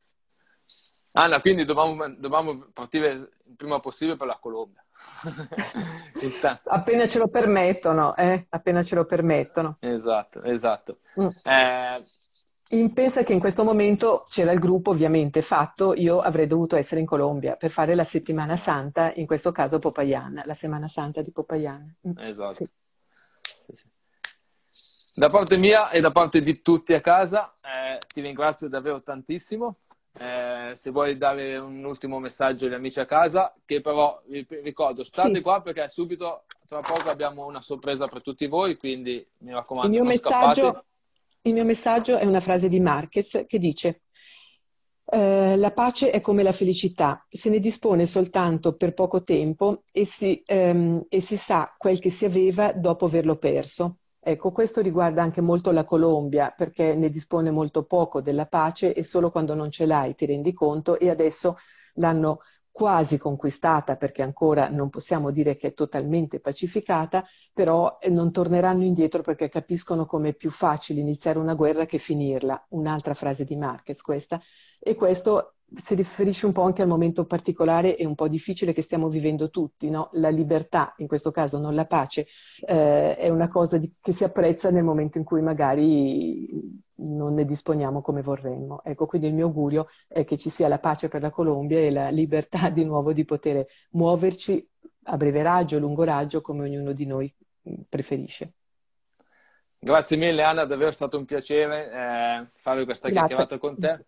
Anna, quindi dobbiamo, dobbiamo partire il prima possibile per la Colombia. appena ce lo permettono, eh? appena ce lo permettono. Esatto, esatto. Mm. Eh... In, pensa che in questo momento c'era il gruppo ovviamente fatto, io avrei dovuto essere in Colombia per fare la settimana santa, in questo caso Popayan, la settimana santa di Popayan. Mm. Esatto. Sì. Sì, sì. Da parte mia e da parte di tutti a casa eh, ti ringrazio davvero tantissimo eh, se vuoi dare un ultimo messaggio agli amici a casa, che però vi ricordo, state sì. qua perché subito, tra poco, abbiamo una sorpresa per tutti voi, quindi mi raccomando. Il mio, messaggio, il mio messaggio, è una frase di Marquez che dice. Eh, la pace è come la felicità, se ne dispone soltanto per poco tempo e si, ehm, e si sa quel che si aveva dopo averlo perso. Ecco, questo riguarda anche molto la Colombia perché ne dispone molto poco della pace e solo quando non ce l'hai ti rendi conto e adesso l'hanno quasi conquistata perché ancora non possiamo dire che è totalmente pacificata, però eh, non torneranno indietro perché capiscono come è più facile iniziare una guerra che finirla. Un'altra frase di Marquez questa. E questo si riferisce un po' anche al momento particolare e un po' difficile che stiamo vivendo tutti. No? La libertà, in questo caso non la pace, eh, è una cosa di, che si apprezza nel momento in cui magari non ne disponiamo come vorremmo. Ecco, quindi il mio augurio è che ci sia la pace per la Colombia e la libertà di nuovo di poter muoverci a breve raggio, lungo raggio, come ognuno di noi preferisce. Grazie mille Anna, davvero è stato un piacere eh, fare questa Grazie. chiacchierata con te.